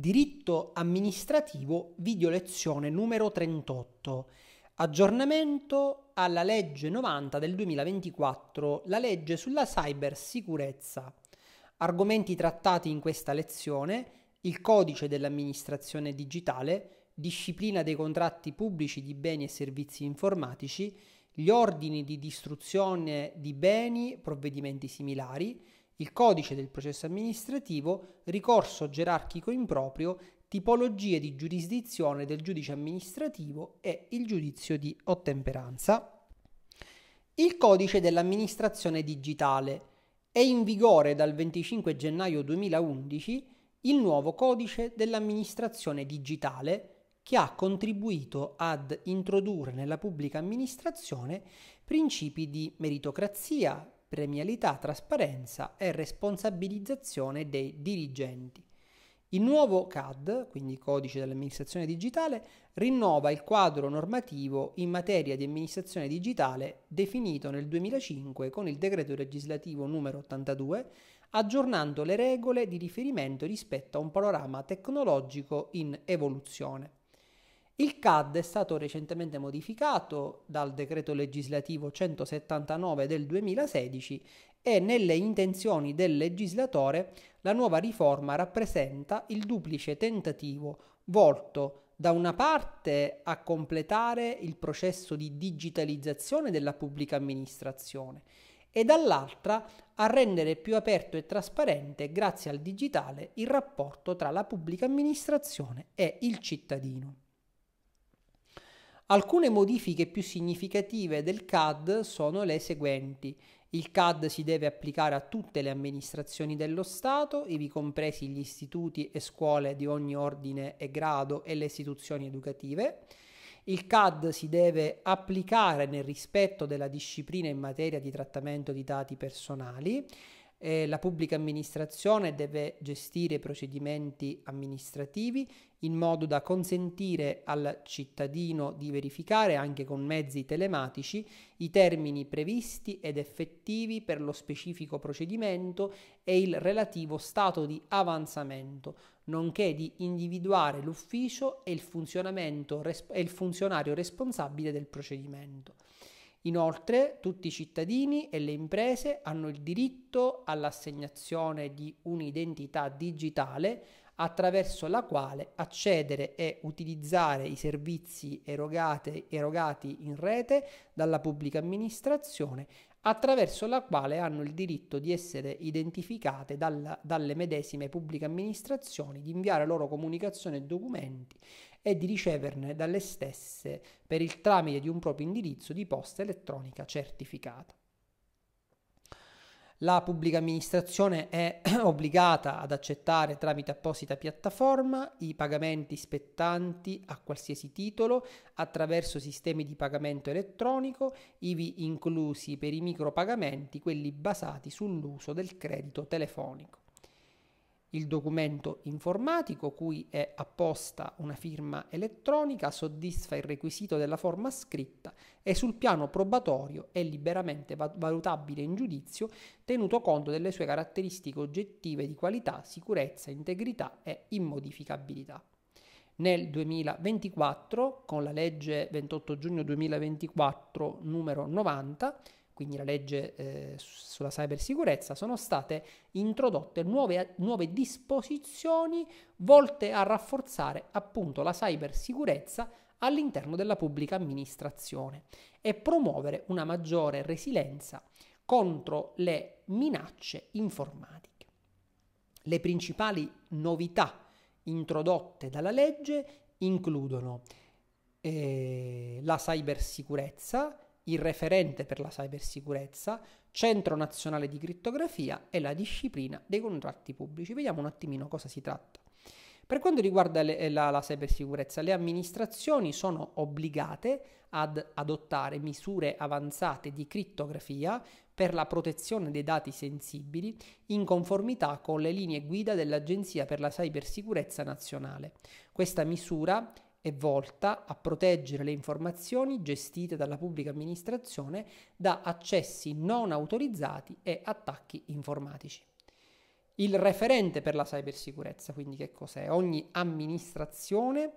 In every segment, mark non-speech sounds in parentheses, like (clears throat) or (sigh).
Diritto amministrativo, video lezione numero 38. Aggiornamento alla legge 90 del 2024, la legge sulla cybersicurezza. Argomenti trattati in questa lezione, il codice dell'amministrazione digitale, disciplina dei contratti pubblici di beni e servizi informatici, gli ordini di distruzione di beni, provvedimenti similari, il codice del processo amministrativo, ricorso gerarchico improprio, tipologie di giurisdizione del giudice amministrativo e il giudizio di ottemperanza. Il codice dell'amministrazione digitale è in vigore dal 25 gennaio 2011 il nuovo codice dell'amministrazione digitale che ha contribuito ad introdurre nella pubblica amministrazione principi di meritocrazia, premialità, trasparenza e responsabilizzazione dei dirigenti. Il nuovo CAD, quindi Codice dell'amministrazione digitale, rinnova il quadro normativo in materia di amministrazione digitale definito nel 2005 con il decreto legislativo numero 82, aggiornando le regole di riferimento rispetto a un panorama tecnologico in evoluzione. Il CAD è stato recentemente modificato dal decreto legislativo 179 del 2016 e nelle intenzioni del legislatore la nuova riforma rappresenta il duplice tentativo volto da una parte a completare il processo di digitalizzazione della pubblica amministrazione e dall'altra a rendere più aperto e trasparente grazie al digitale il rapporto tra la pubblica amministrazione e il cittadino. Alcune modifiche più significative del CAD sono le seguenti. Il CAD si deve applicare a tutte le amministrazioni dello Stato, ivi compresi gli istituti e scuole di ogni ordine e grado e le istituzioni educative. Il CAD si deve applicare nel rispetto della disciplina in materia di trattamento di dati personali eh, la pubblica amministrazione deve gestire i procedimenti amministrativi in modo da consentire al cittadino di verificare anche con mezzi telematici i termini previsti ed effettivi per lo specifico procedimento e il relativo stato di avanzamento, nonché di individuare l'ufficio e il, res- e il funzionario responsabile del procedimento. Inoltre tutti i cittadini e le imprese hanno il diritto all'assegnazione di un'identità digitale attraverso la quale accedere e utilizzare i servizi erogate, erogati in rete dalla pubblica amministrazione, attraverso la quale hanno il diritto di essere identificate dalla, dalle medesime pubbliche amministrazioni, di inviare loro comunicazioni e documenti e di riceverne dalle stesse per il tramite di un proprio indirizzo di posta elettronica certificata. La pubblica amministrazione è (clears throat) obbligata ad accettare tramite apposita piattaforma i pagamenti spettanti a qualsiasi titolo attraverso sistemi di pagamento elettronico, ivi inclusi per i micropagamenti quelli basati sull'uso del credito telefonico il documento informatico cui è apposta una firma elettronica soddisfa il requisito della forma scritta e sul piano probatorio è liberamente valutabile in giudizio tenuto conto delle sue caratteristiche oggettive di qualità, sicurezza, integrità e immodificabilità. Nel 2024, con la legge 28 giugno 2024 numero 90, quindi la legge eh, sulla cybersicurezza, sono state introdotte nuove, nuove disposizioni volte a rafforzare appunto la cybersicurezza all'interno della pubblica amministrazione e promuovere una maggiore resilienza contro le minacce informatiche. Le principali novità introdotte dalla legge includono eh, la cybersicurezza, il referente per la cybersicurezza, Centro Nazionale di Crittografia e la disciplina dei contratti pubblici. Vediamo un attimino cosa si tratta. Per quanto riguarda le, eh, la, la cybersicurezza, le amministrazioni sono obbligate ad adottare misure avanzate di crittografia per la protezione dei dati sensibili in conformità con le linee guida dell'Agenzia per la Cybersicurezza Nazionale. Questa misura è volta a proteggere le informazioni gestite dalla pubblica amministrazione da accessi non autorizzati e attacchi informatici. Il referente per la cybersicurezza, quindi che cos'è? Ogni amministrazione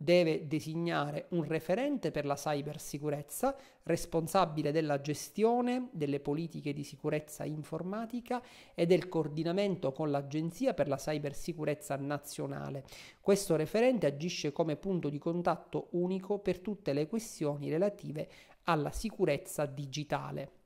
deve designare un referente per la cybersicurezza responsabile della gestione delle politiche di sicurezza informatica e del coordinamento con l'Agenzia per la cybersicurezza nazionale. Questo referente agisce come punto di contatto unico per tutte le questioni relative alla sicurezza digitale.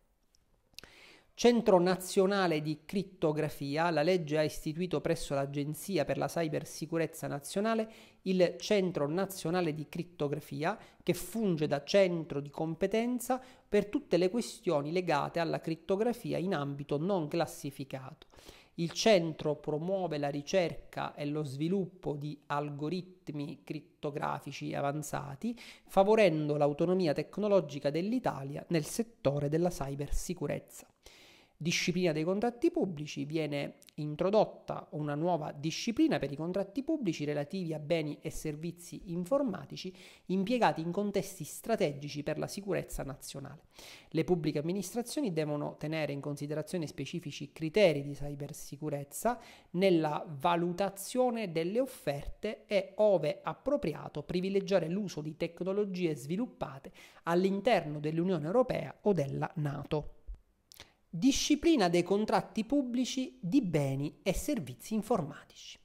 Centro nazionale di crittografia, la legge ha istituito presso l'Agenzia per la Cybersicurezza Nazionale il Centro nazionale di crittografia che funge da centro di competenza per tutte le questioni legate alla crittografia in ambito non classificato. Il centro promuove la ricerca e lo sviluppo di algoritmi crittografici avanzati, favorendo l'autonomia tecnologica dell'Italia nel settore della cybersicurezza disciplina dei contratti pubblici, viene introdotta una nuova disciplina per i contratti pubblici relativi a beni e servizi informatici impiegati in contesti strategici per la sicurezza nazionale. Le pubbliche amministrazioni devono tenere in considerazione specifici criteri di cybersicurezza nella valutazione delle offerte e, ove appropriato, privilegiare l'uso di tecnologie sviluppate all'interno dell'Unione Europea o della Nato. Disciplina dei contratti pubblici di beni e servizi informatici.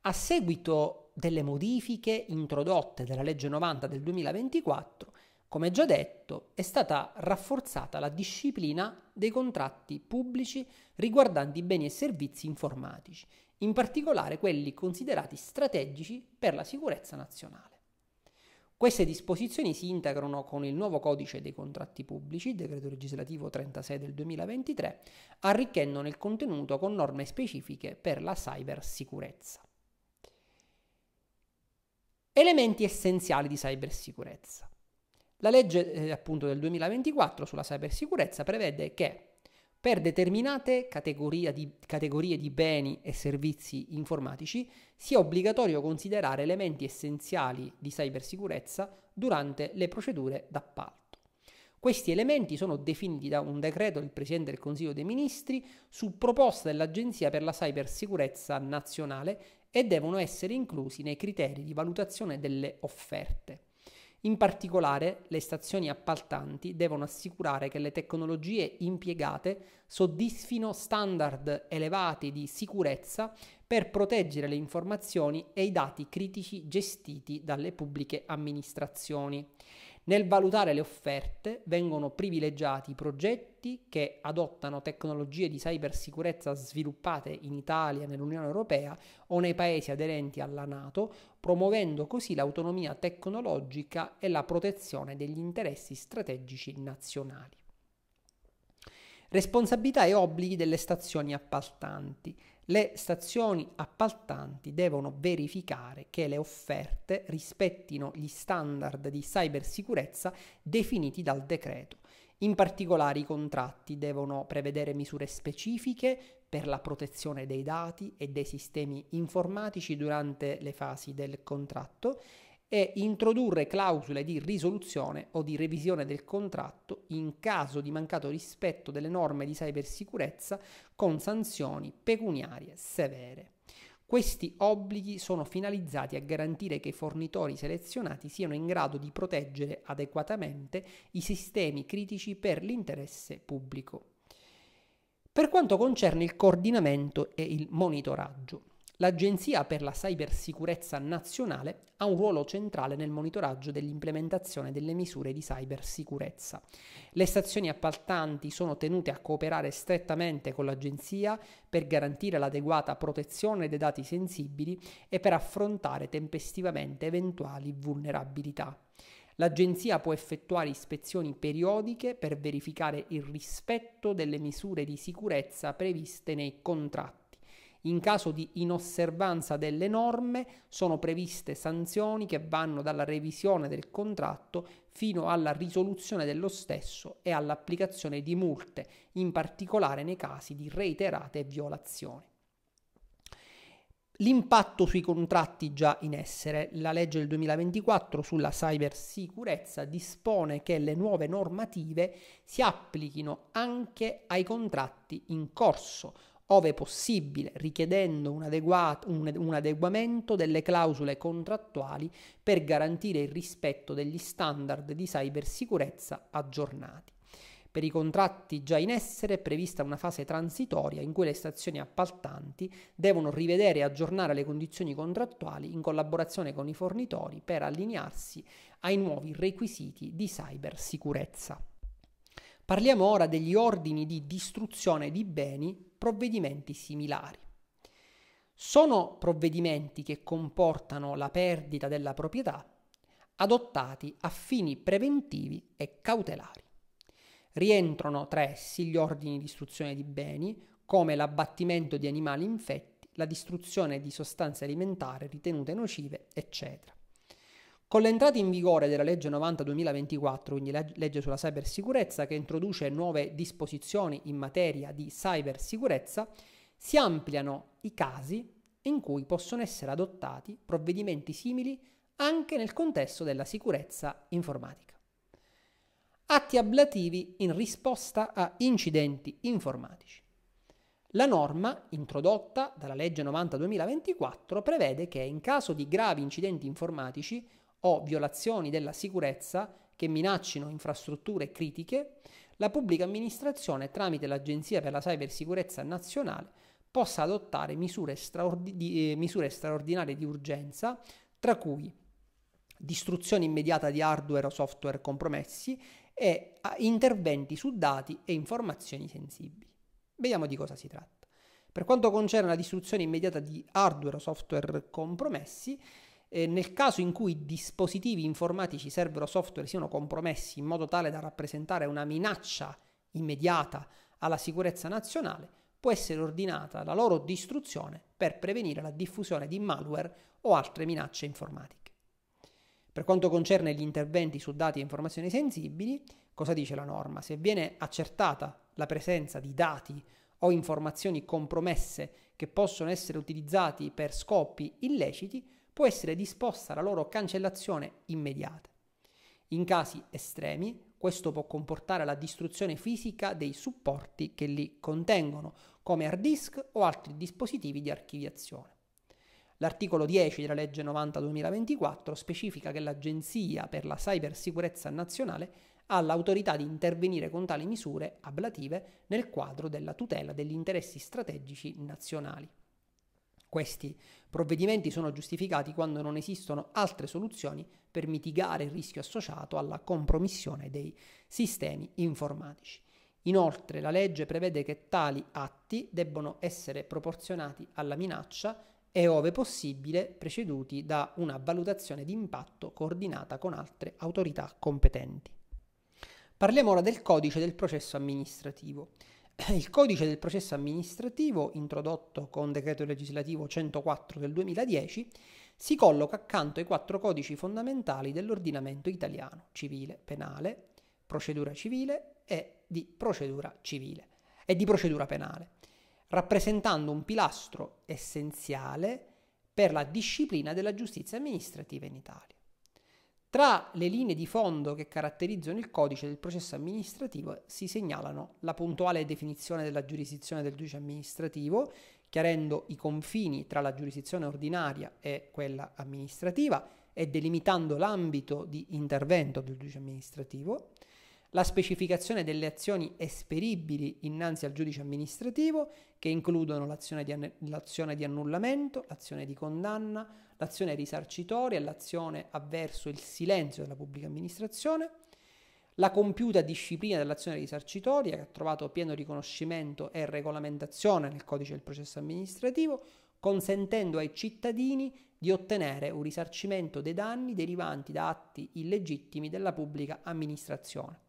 A seguito delle modifiche introdotte dalla legge 90 del 2024, come già detto, è stata rafforzata la disciplina dei contratti pubblici riguardanti beni e servizi informatici, in particolare quelli considerati strategici per la sicurezza nazionale. Queste disposizioni si integrano con il nuovo codice dei contratti pubblici, decreto legislativo 36 del 2023, arricchendone il contenuto con norme specifiche per la cybersicurezza. Elementi essenziali di cybersicurezza. La legge eh, appunto del 2024 sulla cybersicurezza prevede che per determinate categorie di, categorie di beni e servizi informatici sia obbligatorio considerare elementi essenziali di cybersicurezza durante le procedure d'appalto. Questi elementi sono definiti da un decreto del Presidente del Consiglio dei Ministri su proposta dell'Agenzia per la Cybersicurezza Nazionale e devono essere inclusi nei criteri di valutazione delle offerte. In particolare, le stazioni appaltanti devono assicurare che le tecnologie impiegate soddisfino standard elevati di sicurezza per proteggere le informazioni e i dati critici gestiti dalle pubbliche amministrazioni. Nel valutare le offerte vengono privilegiati i progetti che adottano tecnologie di cybersicurezza sviluppate in Italia, nell'Unione Europea o nei paesi aderenti alla Nato, promuovendo così l'autonomia tecnologica e la protezione degli interessi strategici nazionali. Responsabilità e obblighi delle stazioni appaltanti. Le stazioni appaltanti devono verificare che le offerte rispettino gli standard di cybersicurezza definiti dal decreto. In particolare i contratti devono prevedere misure specifiche per la protezione dei dati e dei sistemi informatici durante le fasi del contratto e introdurre clausole di risoluzione o di revisione del contratto in caso di mancato rispetto delle norme di cybersicurezza con sanzioni pecuniarie severe. Questi obblighi sono finalizzati a garantire che i fornitori selezionati siano in grado di proteggere adeguatamente i sistemi critici per l'interesse pubblico. Per quanto concerne il coordinamento e il monitoraggio, L'Agenzia per la Cybersicurezza Nazionale ha un ruolo centrale nel monitoraggio dell'implementazione delle misure di cybersicurezza. Le stazioni appaltanti sono tenute a cooperare strettamente con l'Agenzia per garantire l'adeguata protezione dei dati sensibili e per affrontare tempestivamente eventuali vulnerabilità. L'Agenzia può effettuare ispezioni periodiche per verificare il rispetto delle misure di sicurezza previste nei contratti in caso di inosservanza delle norme sono previste sanzioni che vanno dalla revisione del contratto fino alla risoluzione dello stesso e all'applicazione di multe, in particolare nei casi di reiterate violazioni. L'impatto sui contratti già in essere. La legge del 2024 sulla cybersicurezza dispone che le nuove normative si applichino anche ai contratti in corso ove possibile, richiedendo un, adeguato, un, un, adeguamento delle clausole contrattuali per garantire il rispetto degli standard di cybersicurezza aggiornati. Per i contratti già in essere è prevista una fase transitoria in cui le stazioni appaltanti devono rivedere e aggiornare le condizioni contrattuali in collaborazione con i fornitori per allinearsi ai nuovi requisiti di cybersicurezza. Parliamo ora degli ordini di distruzione di beni, provvedimenti similari. Sono provvedimenti che comportano la perdita della proprietà adottati a fini preventivi e cautelari. Rientrano tra essi gli ordini di distruzione di beni, come l'abbattimento di animali infetti, la distruzione di sostanze alimentari ritenute nocive, eccetera. Con l'entrata in vigore della legge 90-2024, quindi legge sulla cybersicurezza, che introduce nuove disposizioni in materia di cybersicurezza, si ampliano i casi in cui possono essere adottati provvedimenti simili anche nel contesto della sicurezza informatica. Atti ablativi in risposta a incidenti informatici. La norma, introdotta dalla legge 90-2024, prevede che in caso di gravi incidenti informatici o violazioni della sicurezza che minaccino infrastrutture critiche, la pubblica amministrazione tramite l'Agenzia per la Cybersicurezza Nazionale possa adottare misure, straordi- eh, misure straordinarie di urgenza, tra cui distruzione immediata di hardware o software compromessi e interventi su dati e informazioni sensibili. Vediamo di cosa si tratta. Per quanto concerne la distruzione immediata di hardware o software compromessi, eh, nel caso in cui dispositivi informatici, server o software siano compromessi in modo tale da rappresentare una minaccia immediata alla sicurezza nazionale, può essere ordinata la loro distruzione per prevenire la diffusione di malware o altre minacce informatiche. Per quanto concerne gli interventi su dati e informazioni sensibili, cosa dice la norma? Se viene accertata la presenza di dati o informazioni compromesse che possono essere utilizzati per scopi illeciti, può essere disposta la loro cancellazione immediata. In casi estremi, questo può comportare la distruzione fisica dei supporti che li contengono, come hard disk o altri dispositivi di archiviazione. L'articolo 10 della legge 90-2024 specifica che l'Agenzia per la Cybersicurezza Nazionale ha l'autorità di intervenire con tali misure ablative nel quadro della tutela degli interessi strategici nazionali. Questi provvedimenti sono giustificati quando non esistono altre soluzioni per mitigare il rischio associato alla compromissione dei sistemi informatici. Inoltre la legge prevede che tali atti debbano essere proporzionati alla minaccia e, ove possibile, preceduti da una valutazione di impatto coordinata con altre autorità competenti. Parliamo ora del codice del processo amministrativo. Eh, il codice del processo amministrativo, introdotto con decreto legislativo 104 del 2010, si colloca accanto ai quattro codici fondamentali dell'ordinamento italiano, civile, penale, procedura civile e di procedura civile e di procedura penale, rappresentando un pilastro essenziale per la disciplina della giustizia amministrativa in Italia. Tra le linee di fondo che caratterizzano il codice del processo amministrativo si segnalano la puntuale definizione della giurisdizione del giudice amministrativo, chiarendo i confini tra la giurisdizione ordinaria e quella amministrativa e delimitando l'ambito di intervento del giudice amministrativo, la specificazione delle azioni esperibili innanzi al giudice amministrativo, che includono l'azione di, l'azione di, annullamento, l'azione di condanna, l'azione risarcitoria, l'azione avverso il silenzio della pubblica amministrazione, la compiuta disciplina dell'azione risarcitoria, che ha trovato pieno riconoscimento e regolamentazione nel codice del processo amministrativo, consentendo ai cittadini di ottenere un risarcimento dei danni derivanti da atti illegittimi della pubblica amministrazione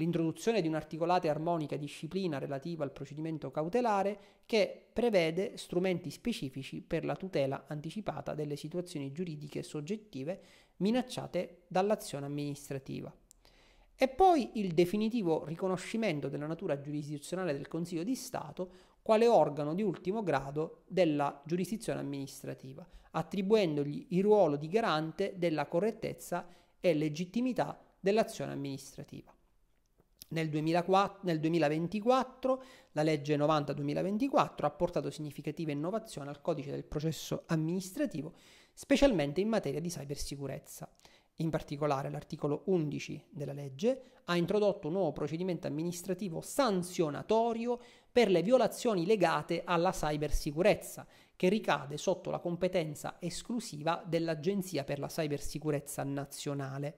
l'introduzione di un'articolata e armonica disciplina relativa al procedimento cautelare che prevede strumenti specifici per la tutela anticipata delle situazioni giuridiche soggettive minacciate dall'azione amministrativa. E poi il definitivo riconoscimento della natura giurisdizionale del Consiglio di Stato quale organo di ultimo grado della giurisdizione amministrativa, attribuendogli il ruolo di garante della correttezza e legittimità dell'azione amministrativa. Nel, 2004, nel 2024 la legge 90-2024 ha portato significative innovazioni al codice del processo amministrativo, specialmente in materia di cybersicurezza. In particolare l'articolo 11 della legge ha introdotto un nuovo procedimento amministrativo sanzionatorio per le violazioni legate alla cybersicurezza, che ricade sotto la competenza esclusiva dell'Agenzia per la Cybersicurezza Nazionale.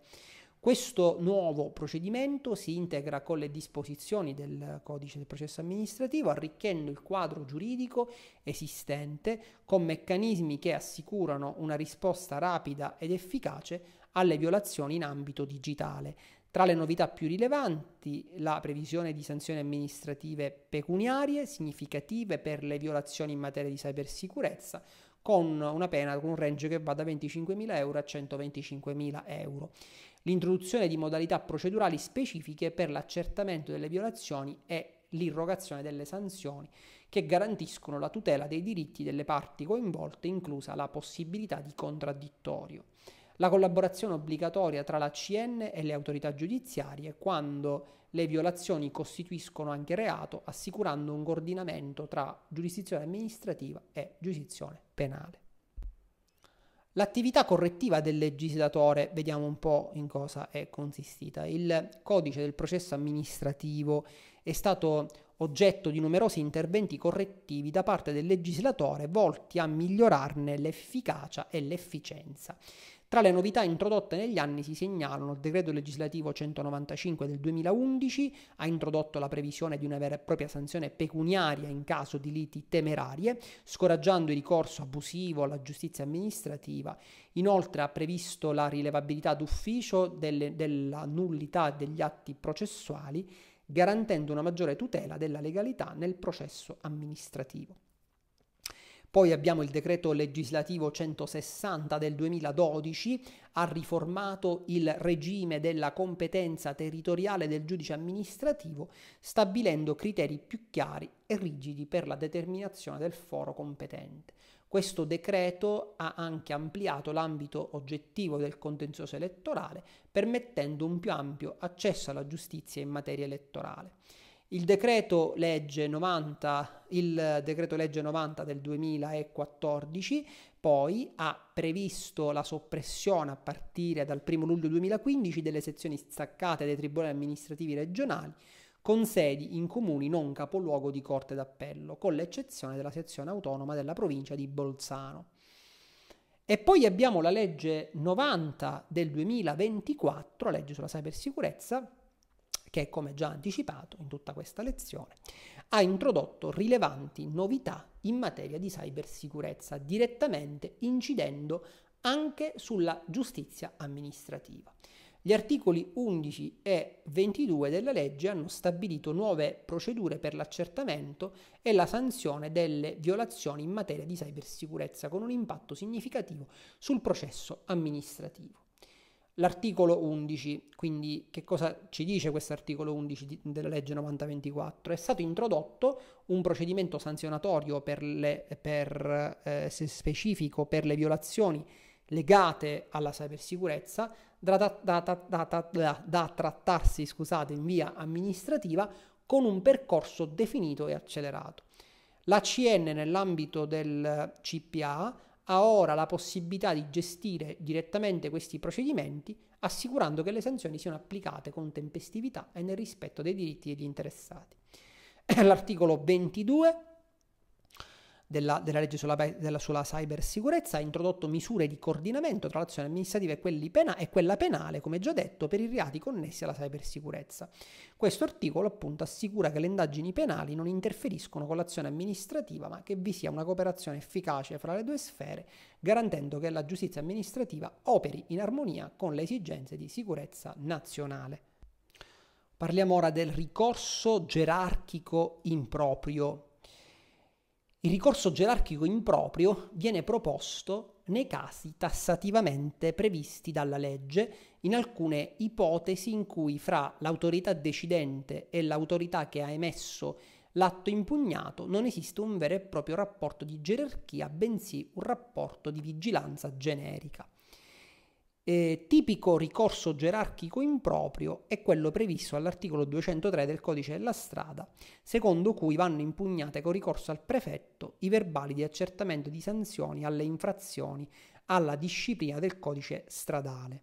Questo nuovo procedimento si integra con le disposizioni del codice del processo amministrativo, arricchendo il quadro giuridico esistente con meccanismi che assicurano una risposta rapida ed efficace alle violazioni in ambito digitale. Tra le novità più rilevanti, la previsione di sanzioni amministrative pecuniarie significative per le violazioni in materia di cybersicurezza, con una pena, con un range che va da 25.000 euro a 125.000 euro l'introduzione di modalità procedurali specifiche per l'accertamento delle violazioni e l'irrogazione delle sanzioni che garantiscono la tutela dei diritti delle parti coinvolte, inclusa la possibilità di contraddittorio. La collaborazione obbligatoria tra la CN e le autorità giudiziarie quando le violazioni costituiscono anche reato, assicurando un coordinamento tra giurisdizione amministrativa e giurisdizione penale. L'attività correttiva del legislatore, vediamo un po' in cosa è consistita. Il codice del processo amministrativo è stato oggetto di numerosi interventi correttivi da parte del legislatore volti a migliorarne l'efficacia e l'efficienza. Tra le novità introdotte negli anni si segnalano il decreto legislativo 195 del 2011, ha introdotto la previsione di una vera e propria sanzione pecuniaria in caso di liti temerarie, scoraggiando il ricorso abusivo alla giustizia amministrativa. Inoltre ha previsto la rilevabilità d'ufficio delle, della nullità degli atti processuali, garantendo una maggiore tutela della legalità nel processo amministrativo. Poi abbiamo il decreto legislativo 160 del 2012, ha riformato il regime della competenza territoriale del giudice amministrativo, stabilendo criteri più chiari e rigidi per la determinazione del foro competente. Questo decreto ha anche ampliato l'ambito oggettivo del contenzioso elettorale, permettendo un più ampio accesso alla giustizia in materia elettorale. Il decreto legge 90, il decreto legge 90 del 2014 poi ha previsto la soppressione a partire dal 1 luglio 2015 delle sezioni staccate dei tribunali amministrativi regionali con sedi in comuni non capoluogo di Corte d'Appello, con l'eccezione della sezione autonoma della provincia di Bolzano. E poi abbiamo la legge 90 del 2024, la legge sulla cybersicurezza, che, come già anticipato in tutta questa lezione, ha introdotto rilevanti novità in materia di cybersicurezza, direttamente incidendo anche sulla giustizia amministrativa. Gli articoli 11 e 22 della legge hanno stabilito nuove procedure per l'accertamento e la sanzione delle violazioni in materia di cybersicurezza con un impatto significativo sul processo amministrativo. L'articolo 11, quindi che cosa ci dice questo articolo 11 della legge 9024? È stato introdotto un procedimento sanzionatorio per le, per, eh, specifico per le violazioni legate alla cybersicurezza da, da, da, da trattarsi scusate, in via amministrativa con un percorso definito e accelerato. La CN nell'ambito del CPA ha ora la possibilità di gestire direttamente questi procedimenti, assicurando che le sanzioni siano applicate con tempestività e nel rispetto dei diritti degli interessati. (clears throat) L'articolo 22 della, della legge sulla, della, sulla cybersicurezza, ha introdotto misure di coordinamento tra l'azione amministrativa e, pena, e quella penale, come già detto, per i reati connessi alla cybersicurezza. Questo articolo appunto assicura che le indagini penali non interferiscono con l'azione amministrativa, ma che vi sia una cooperazione efficace fra le due sfere, garantendo che la giustizia amministrativa operi in armonia con le esigenze di sicurezza nazionale. Parliamo ora del ricorso gerarchico improprio, il ricorso gerarchico improprio viene proposto nei casi tassativamente previsti dalla legge in alcune ipotesi in cui fra l'autorità decidente e l'autorità che ha emesso l'atto impugnato non esiste un vero e proprio rapporto di gerarchia, bensì un rapporto di vigilanza generica eh, tipico ricorso gerarchico improprio è quello previsto all'articolo 203 del codice della strada, secondo cui vanno impugnate con ricorso al prefetto i verbali di accertamento di sanzioni alle infrazioni alla disciplina del codice stradale.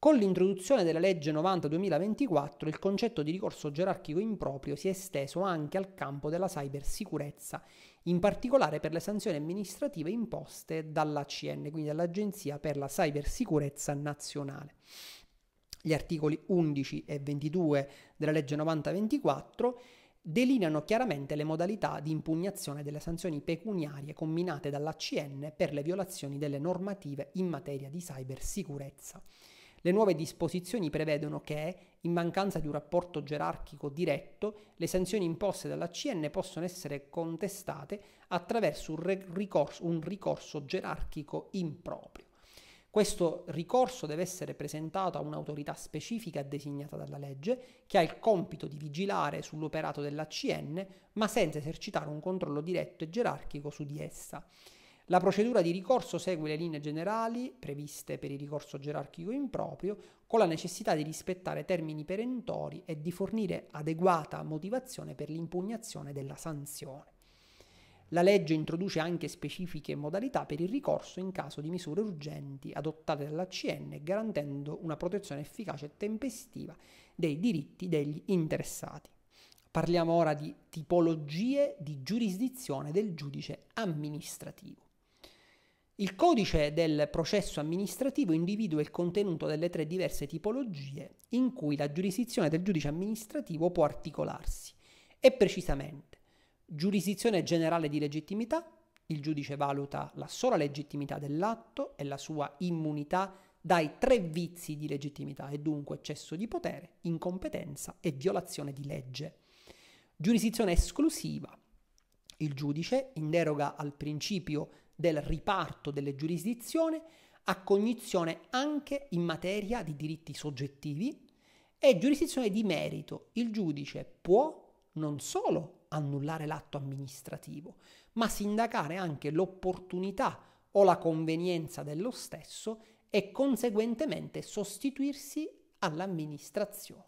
Con l'introduzione della legge 90-2024 il concetto di ricorso gerarchico improprio si è esteso anche al campo della cybersicurezza in particolare per le sanzioni amministrative imposte dall'ACN, quindi dall'Agenzia per la Cybersicurezza Nazionale. Gli articoli 11 e 22 della legge 9024 delineano chiaramente le modalità di impugnazione delle sanzioni pecuniarie combinate dall'ACN per le violazioni delle normative in materia di cybersicurezza. Le nuove disposizioni prevedono che, in mancanza di un rapporto gerarchico diretto, le sanzioni imposte dalla CN possono essere contestate attraverso un, re- ricorso, un ricorso gerarchico improprio. Questo ricorso deve essere presentato a un'autorità specifica designata dalla legge, che ha il compito di vigilare sull'operato dell'ACN, ma senza esercitare un controllo diretto e gerarchico su di essa. La procedura di ricorso segue le linee generali previste per il ricorso gerarchico improprio, con la necessità di rispettare termini perentori e di fornire adeguata motivazione per l'impugnazione della sanzione. La legge introduce anche specifiche modalità per il ricorso in caso di misure urgenti adottate dall'ACN, garantendo una protezione efficace e tempestiva dei diritti degli interessati. Parliamo ora di tipologie di giurisdizione del giudice amministrativo. Il codice del processo amministrativo individua il contenuto delle tre diverse tipologie in cui la giurisdizione del giudice amministrativo può articolarsi e precisamente giurisdizione generale di legittimità, il giudice valuta la sola legittimità dell'atto e la sua immunità dai tre vizi di legittimità e dunque eccesso di potere, incompetenza e violazione di legge. Giurisdizione esclusiva. Il giudice, in deroga al principio del riparto delle giurisdizioni a cognizione anche in materia di diritti soggettivi e giurisdizione di merito. Il giudice può non solo annullare l'atto amministrativo, ma sindacare anche l'opportunità o la convenienza dello stesso e conseguentemente sostituirsi all'amministrazione.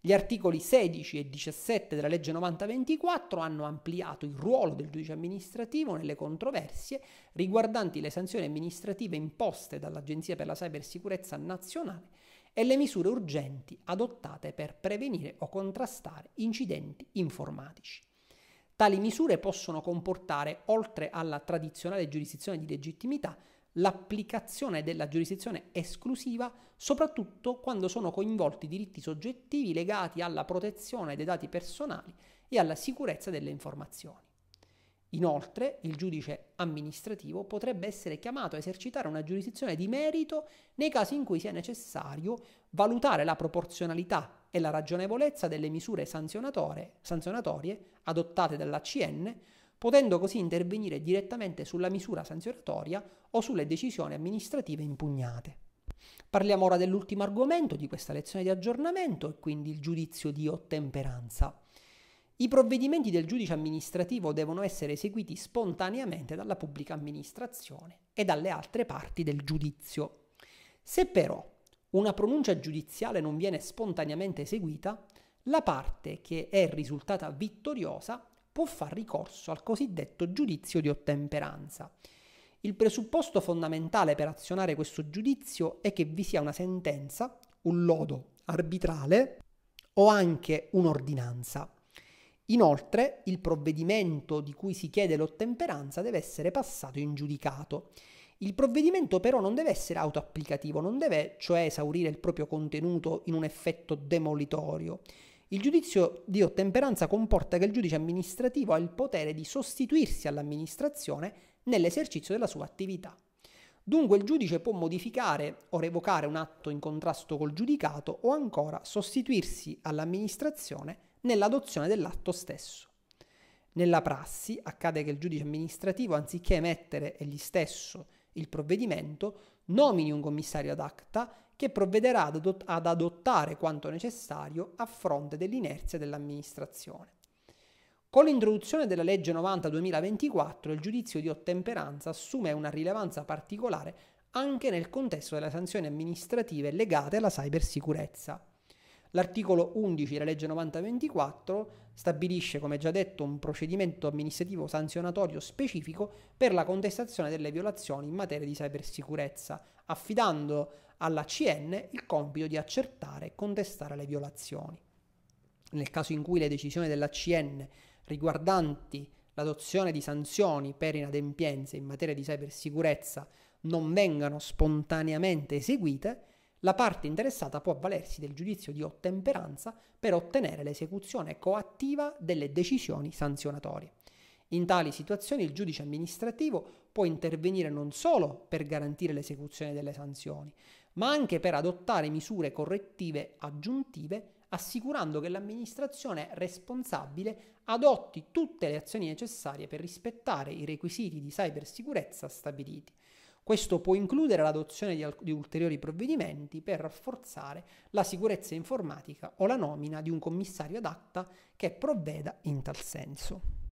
Gli articoli 16 e 17 della legge 9024 hanno ampliato il ruolo del giudice amministrativo nelle controversie riguardanti le sanzioni amministrative imposte dall'Agenzia per la Cybersicurezza Nazionale e le misure urgenti adottate per prevenire o contrastare incidenti informatici. Tali misure possono comportare, oltre alla tradizionale giurisdizione di legittimità, l'applicazione della giurisdizione esclusiva, soprattutto quando sono coinvolti diritti soggettivi legati alla protezione dei dati personali e alla sicurezza delle informazioni. Inoltre, il giudice amministrativo potrebbe essere chiamato a esercitare una giurisdizione di merito nei casi in cui sia necessario valutare la proporzionalità e la ragionevolezza delle misure sanzionatorie adottate dall'ACN potendo così intervenire direttamente sulla misura sanzionatoria o sulle decisioni amministrative impugnate. Parliamo ora dell'ultimo argomento di questa lezione di aggiornamento e quindi il giudizio di ottemperanza. I provvedimenti del giudice amministrativo devono essere eseguiti spontaneamente dalla pubblica amministrazione e dalle altre parti del giudizio. Se però una pronuncia giudiziale non viene spontaneamente eseguita, la parte che è risultata vittoriosa può far ricorso al cosiddetto giudizio di ottemperanza. Il presupposto fondamentale per azionare questo giudizio è che vi sia una sentenza, un lodo arbitrale o anche un'ordinanza. Inoltre, il provvedimento di cui si chiede l'ottemperanza deve essere passato in giudicato. Il provvedimento però non deve essere autoapplicativo, non deve cioè esaurire il proprio contenuto in un effetto demolitorio. Il giudizio di ottemperanza comporta che il giudice amministrativo ha il potere di sostituirsi all'amministrazione nell'esercizio della sua attività. Dunque il giudice può modificare o revocare un atto in contrasto col giudicato o ancora sostituirsi all'amministrazione nell'adozione dell'atto stesso. Nella prassi accade che il giudice amministrativo, anziché emettere egli stesso il provvedimento, nomini un commissario ad acta che provvederà ad adottare quanto necessario a fronte dell'inerzia dell'amministrazione. Con l'introduzione della legge 90-2024 il giudizio di ottemperanza assume una rilevanza particolare anche nel contesto delle sanzioni amministrative legate alla cybersicurezza. L'articolo 11 della legge 90-24 stabilisce, come già detto, un procedimento amministrativo sanzionatorio specifico per la contestazione delle violazioni in materia di cybersicurezza, affidando alla CN il compito di accertare e contestare le violazioni. Nel caso in cui le decisioni della CN riguardanti l'adozione di sanzioni per inadempienze in materia di cybersicurezza non vengano spontaneamente eseguite, la parte interessata può avvalersi del giudizio di ottemperanza per ottenere l'esecuzione coattiva delle decisioni sanzionatorie. In tali situazioni il giudice amministrativo può intervenire non solo per garantire l'esecuzione delle sanzioni, ma anche per adottare misure correttive aggiuntive assicurando che l'amministrazione responsabile adotti tutte le azioni necessarie per rispettare i requisiti di cybersicurezza stabiliti. Questo può includere l'adozione di, di, ulteriori provvedimenti per rafforzare la sicurezza informatica o la nomina di un commissario ad acta che provveda in tal senso.